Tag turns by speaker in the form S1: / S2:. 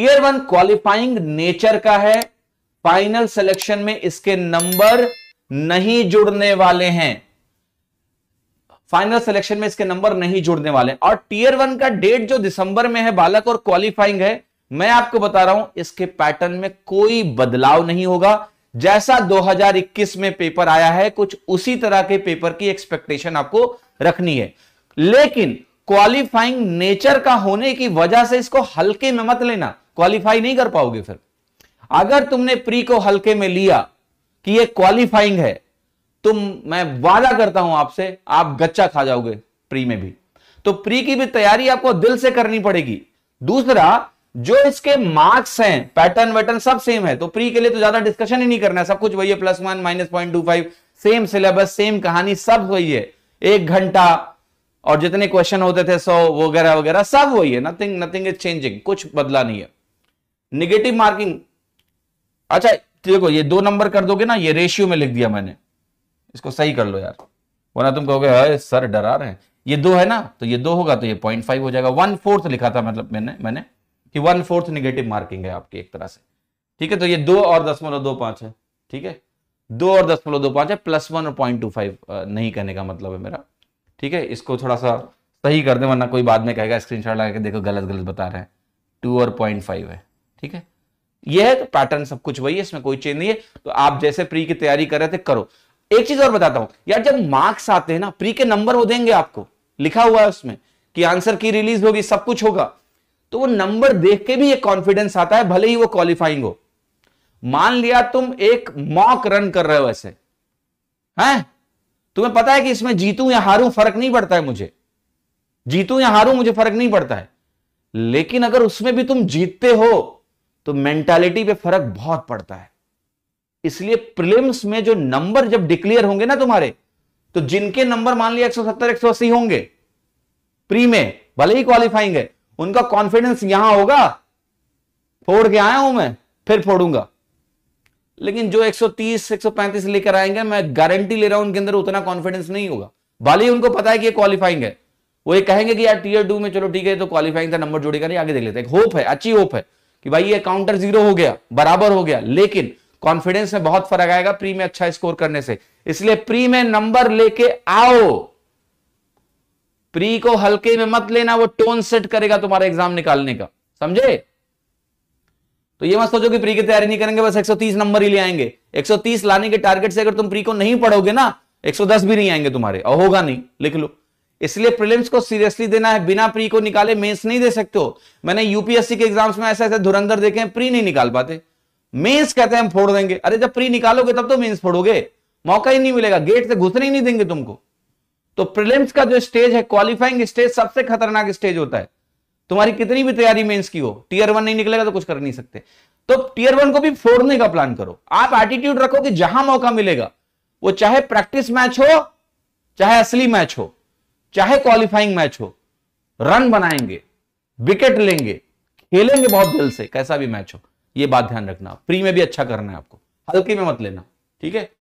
S1: tier one qualifying nature का है final selection में इसके नंबर नहीं जुड़ने वाले हैं फाइनल सिलेक्शन में इसके नंबर नहीं जुड़ने वाले और टीयर वन का डेट जो दिसंबर में है बालक और क्वालिफाइंग है मैं आपको बता रहा हूं इसके पैटर्न में कोई बदलाव नहीं होगा जैसा 2021 में पेपर आया है कुछ उसी तरह के पेपर की एक्सपेक्टेशन आपको रखनी है लेकिन क्वालिफाइंग नेचर का होने की वजह से इसको हल्के में मत लेना क्वालिफाई नहीं कर पाओगे फिर अगर तुमने प्री को हल्के में लिया कि ये क्वालिफाइंग है तुम तो मैं वादा करता हूं आपसे आप गच्चा खा जाओगे प्री में भी तो प्री की भी तैयारी आपको दिल से करनी पड़ेगी दूसरा जो इसके मार्क्स हैं पैटर्न वैटर्न सब सेम है तो प्री के लिए तो ज्यादा डिस्कशन ही नहीं करना है सब कुछ वही है plus one minus point two five same syllabus same कहानी सब वही है एक घंटा और जितने क्वेश्चन होते थे सौ वगैरह वगैरह सब वही है नथिंग नथिंग इज चेंजिंग कुछ बदला नहीं है निगेटिव मार्किंग अच्छा देखो ये दो नंबर कर दोगे ना ये रेशियो में लिख दिया मैंने इसको सही कर लो यार वरना तुम कहोगे अरे सर डरा रहे हैं ये दो है ना तो ये दो होगा तो ये पॉइंट फाइव हो जाएगा वन फोर्थ लिखा था मतलब मैंने मैंने कि वन फोर्थ निगेटिव मार्किंग है आपकी एक तरह से ठीक है तो ये दो और दशमलव दो पांच है ठीक है दो और दशमलव दो पांच है प्लस वन और पॉइंट टू फाइव नहीं कहने का मतलब है मेरा ठीक है इसको थोड़ा सा सही कर दे वरना कोई बाद में कहेगा शॉट लगा के देखो गलत गलत बता रहे हैं टू और पॉइंट फाइव है ठीक है यह है तो पैटर्न सब कुछ वही है इसमें कोई चेंज नहीं है तो आप जैसे प्री की तैयारी कर रहे थे करो एक चीज और बताता हूं यार जब मार्क्स आते हैं ना प्री के नंबर वो देंगे आपको लिखा हुआ है उसमें कि आंसर की रिलीज होगी सब कुछ होगा तो वो नंबर देख के भी एक कॉन्फिडेंस आता है भले ही वो क्वालिफाइंग हो मान लिया तुम एक मॉक रन कर रहे हो ऐसे है तुम्हें पता है कि इसमें जीतू या हारू फर्क नहीं पड़ता है मुझे जीतू या हारू मुझे फर्क नहीं पड़ता है लेकिन अगर उसमें भी तुम जीतते हो तो मेंटालिटी पे फर्क बहुत पड़ता है इसलिए प्रिलिम्स में जो नंबर जब डिक्लेयर होंगे ना तुम्हारे तो जिनके नंबर मान लिया एक एक सौ सत्तर सौ अस्सी होंगे प्री में भले ही क्वालिफाइंग है उनका कॉन्फिडेंस यहां होगा फोड़ के आया हूं मैं फिर फोड़ूंगा लेकिन जो 130 135 लेकर आएंगे मैं गारंटी ले रहा हूं उनके अंदर उतना कॉन्फिडेंस नहीं होगा भले ही उनको पता है कि ये क्वालिफाइंग है वो ये कहेंगे कि यार टीयर टू में चलो ठीक है तो क्वालिफाइंग था नंबर जोड़ी नहीं आगे देख लेते हैं होप है अच्छी होप है कि भाई ये काउंटर जीरो हो गया बराबर हो गया लेकिन कॉन्फिडेंस में बहुत फर्क आएगा प्री में अच्छा स्कोर करने से इसलिए प्री में नंबर लेके आओ प्री को हल्के में मत लेना वो टोन सेट करेगा तुम्हारा एग्जाम निकालने का समझे तो ये मत सोचो कि प्री की तैयारी नहीं करेंगे बस 130 नंबर ही ले आएंगे 130 लाने के टारगेट से अगर तुम प्री को नहीं पढ़ोगे ना 110 भी नहीं आएंगे तुम्हारे और होगा नहीं लिख लो इसलिए प्रीलिम्स को सीरियसली देना है बिना प्री को निकाले मेंस नहीं दे सकते हो मैंने यूपीएससी के एग्जाम्स में ऐसे ऐसे धुरंधर देखे हैं प्री नहीं निकाल पाते मेंस कहते हैं हम फोड़ देंगे अरे जब प्री निकालोगे तब तो मेंस फोड़ोगे मौका ही नहीं मिलेगा गेट से घुसने ही नहीं देंगे तुमको तो प्रिलिम्स का जो स्टेज है क्वालिफाइंग स्टेज सबसे खतरनाक स्टेज होता है तुम्हारी कितनी भी तैयारी मेंस की हो टीयर वन नहीं निकलेगा तो कुछ कर नहीं सकते तो टीयर वन को भी फोड़ने का प्लान करो आप एटीट्यूड रखो कि जहां मौका मिलेगा वो चाहे प्रैक्टिस मैच हो चाहे असली मैच हो चाहे क्वालिफाइंग मैच हो रन बनाएंगे विकेट लेंगे खेलेंगे बहुत दिल से कैसा भी मैच हो ये बात ध्यान रखना प्री में भी अच्छा करना है आपको हल्के में मत लेना ठीक है